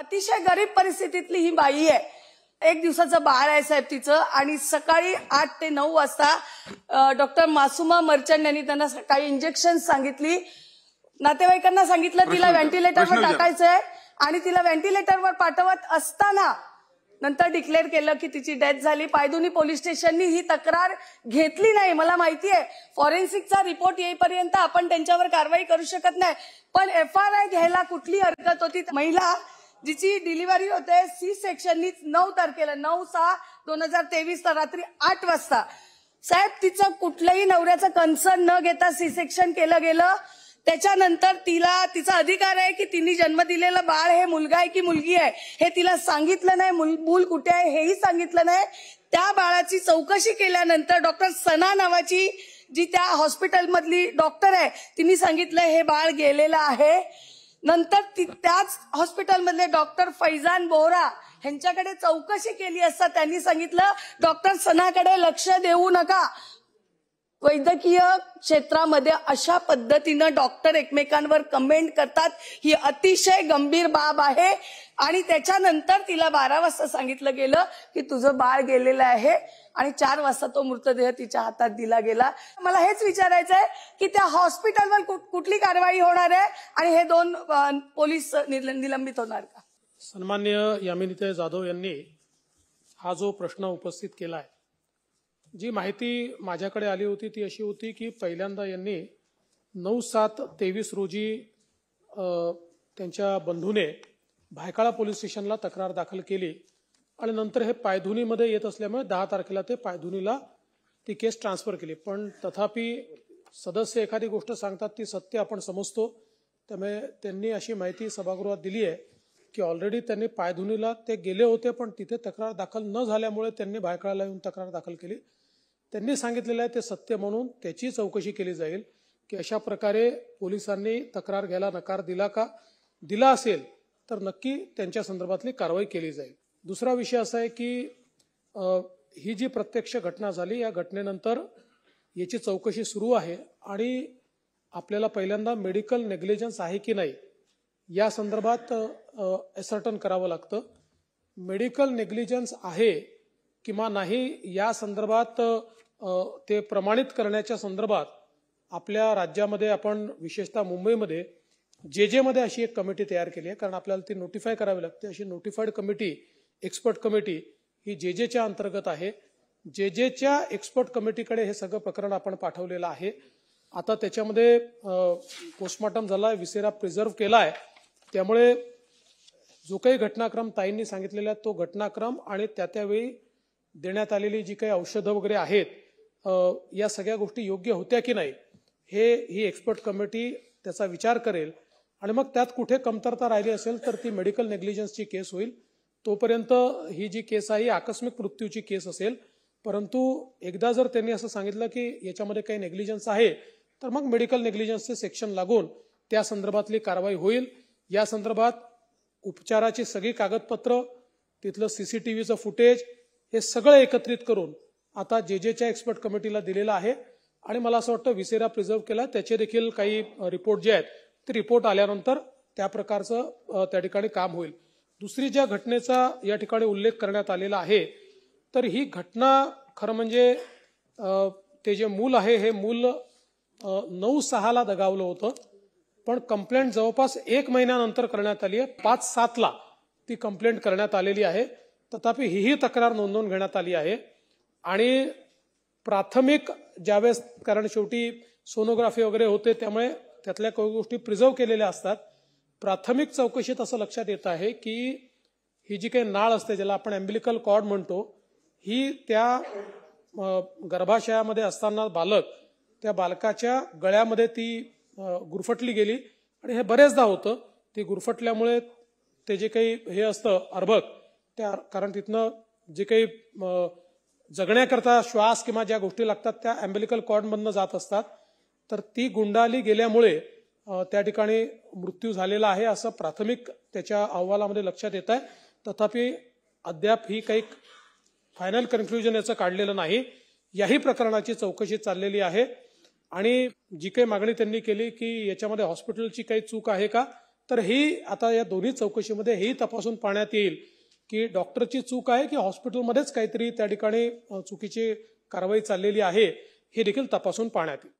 अतिशय गरीब परिस्थितीतली ही बाई आहे एक दिवसाचं बाळ आहे साहेब तिचं आणि सकाळी आठ ते नऊ वाजता डॉक्टर मासुमा मर्चंट यांनी त्यांना सकाळी इंजेक्शन सांगितली नातेवाईकांना सांगितलं तिला व्हेंटिलेटरवर टाकायचं आहे आणि तिला व्हेंटिलेटरवर पाठवत असताना नंतर डिक्लेअर केलं की तिची डेथ झाली पायदुनी पोलीस स्टेशननी ही तक्रार घेतली नाही मला माहिती आहे फॉरेन्सिकचा रिपोर्ट येईपर्यंत आपण त्यांच्यावर कारवाई करू शकत नाही पण एफ आर आय घ्यायला कुठली हरकत होती महिला जिची डिलिव्हरी होते सी सेक्शननी नऊ तारखेला नऊ सहा दोन हजार तेवीस रात्री आठ वाजता साहेब तिचं कुठलंही नवऱ्याचं कन्सर्न न घेता सी सेक्शन केलं गेलं त्याच्यानंतर तिला तिचा अधिकार आहे की तिने जन्म दिलेलं बाळ हे मुलगा आहे की मुलगी आहे हे तिला सांगितलं नाही मूल कुठे आहे हेही सांगितलं नाही त्या बाळाची चौकशी केल्यानंतर डॉक्टर सना नावाची जी त्या हॉस्पिटलमधली डॉक्टर आहे तिने सांगितलं हे बाळ गेलेलं आहे नंतर त्याच हॉस्पिटलमधले डॉक्टर फैजान बोहरा यांच्याकडे चौकशी केली असता त्यांनी सांगितलं डॉक्टर सणाकडे लक्ष देऊ नका वैद्यकीय क्षेत्रामध्ये अशा पद्धतीनं डॉक्टर एकमेकांवर कमेंट करतात ही अतिशय गंभीर बाब आहे आणि त्याच्यानंतर तिला बारा वाजता सांगितलं गेलं की तुझं बाळ गेलेलं आहे आणि चार वाजता तो मृतदेह तिच्या हातात दिला गेला मला हेच विचारायचं आहे की त्या हॉस्पिटलवर कुठली कारवाई होणार आहे आणि हे दोन पोलीस निलंबित होणार का सन्मान्य यामिनी जाधव यांनी हा जो प्रश्न उपस्थित केला आहे जी माहिती माझ्याकडे आली होती ती अशी होती की पहिल्यांदा यांनी नऊ सात तेवीस रोजी त्यांच्या बंधूने भायकाळा पोलीस स्टेशनला तक्रार दाखल केली आणि नंतर हे पायधुनीमध्ये येत असल्यामुळे दहा तारखेला ते पायधुनीला ती केस ट्रान्सफर केली पण तथापि सदस्य एखादी गोष्ट सांगतात ती सत्य आपण समजतो त्यामुळे त्यांनी अशी माहिती सभागृहात दिली आहे की ऑलरेडी त्यांनी पायधुनीला ते गेले होते पण तिथे तक्रार दाखल न झाल्यामुळे त्यांनी भायकाळाला येऊन तक्रार दाखल केली त्यांनी सांगितलेलं आहे ते सत्य म्हणून त्याची चौकशी केली जाईल की अशा प्रकारे पोलिसांनी तक्रार घ्यायला नकार दिला का दिला असेल तर नक्की त्यांच्या संदर्भातली कारवाई केली जाईल दुसरा विषय असा आहे की ही जी प्रत्यक्ष घटना झाली या घटनेनंतर याची चौकशी सुरू आहे आणि आपल्याला पहिल्यांदा मेडिकल नेग्लिजन्स आहे की नाही या संदर्भात एसर्टन करावं लागतं मेडिकल नेग्लिजन्स आहे किंवा नाही या संदर्भात ते प्रमाणित करण्याच्या संदर्भात आपल्या राज्यामध्ये आपण विशेषतः मुंबईमध्ये जे जे मध्ये अशी एक कमिटी तयार केली आहे कारण आपल्याला ती नोटिफाय करावी लागते अशी नोटिफाईड कमिटी एक्सपर्ट कमिटी ही जे जेच्या अंतर्गत आहे जे जेच्या एक्सपर्ट कमिटीकडे हे सगळं प्रकरण आपण पाठवलेलं आहे आता त्याच्यामध्ये पोस्टमॉर्टम झाला आहे विसेरा प्रिझर्व्ह केला आहे त्यामुळे जो काही घटनाक्रम ताईंनी सांगितलेला तो घटनाक्रम आणि त्या त्यावेळी देण्यात आलेली जी काही औषधं वगैरे आहेत या सगळ्या गोष्टी योग्य होत्या की नाही हे ही एक्सपर्ट कमिटी त्याचा विचार करेल आणि मग त्यात कुठे कमतरता राहिली असेल तर ती मेडिकल नेग्लिजन्सची केस होईल तोपर्यंत ही जी केस आहे ही आकस्मिक मृत्यूची केस असेल परंतु एकदा जर त्यांनी असं सांगितलं की याच्यामध्ये काही नेग्लिजन्स आहे तर मग मेडिकल नेग्लिजन्सचे सेक्शन लागून त्या संदर्भातली कारवाई होईल या संदर्भात उपचाराची सगळी कागदपत्र तिथलं सीसीटीव्हीचं फुटेज हे सगळं एकत्रित करून आता जे जेच्या एक्सपर्ट कमिटीला दिलेला आहे आणि मला असं वाटतं विसेरा प्रिझर्व्ह केला त्याचे देखील काही रिपोर्ट जे आहेत ते रिपोर्ट आल्यानंतर त्या प्रकारचं त्या ठिकाणी काम होईल दुसरी ज्या घटनेचा या ठिकाणी उल्लेख करण्यात आलेला आहे तर ही घटना खरं म्हणजे ते जे मूल आहे हे मूल नऊ सहाला दगावलं होतं पण कंप्लेंट जवळपास एक महिन्यानंतर करण्यात आली आहे पाच सातला ती कंप्लेंट करण्यात आलेली आहे तथापि हीही तक्रार नोंदवून घेण्यात आली आहे आणि प्राथमिक ज्यावेळेस कारण शेवटी सोनोग्राफी वगैरे होते त्यामुळे त्यातल्या काही गोष्टी प्रिझर्व केलेल्या असतात प्राथमिक चौकशीत असं लक्षात येत आहे की ही जी काही नाळ असते ज्याला आपण एम्बिलिकल कॉर्ड म्हणतो ही त्या गर्भाशयामध्ये असताना बालक त्या बालकाच्या गळ्यामध्ये ती गुरफटली गेली आणि हे बरेचदा होतं ती गुरफटल्यामुळे ते जे काही हे असतं अर्भक त्या कारण तिथनं जे काही जगण्याकरता श्वास किंवा ज्या गोष्टी लागतात त्या अँबेलिकल कॉर्डमधनं जात असतात तर ती गुंडाली गेल्यामुळे त्या ठिकाणी मृत्यू झालेला आहे असं प्राथमिक त्याच्या अहवालामध्ये लक्षात येत आहे तथापि अद्याप ही काही फायनल कन्क्ल्युजन याचं काढलेलं नाही याही प्रकरणाची चौकशी चाललेली आहे आणि जी काही मागणी त्यांनी केली की याच्यामध्ये हॉस्पिटलची काही चूक आहे का तर ही आता या दोन्ही चौकशीमध्ये ही तपासून पाहण्यात येईल की डॉक्टरची चूक आहे की हॉस्पिटलमध्येच काहीतरी त्या ठिकाणी चुकीची कारवाई चाललेली आहे हे देखील तपासून पाहण्यात येईल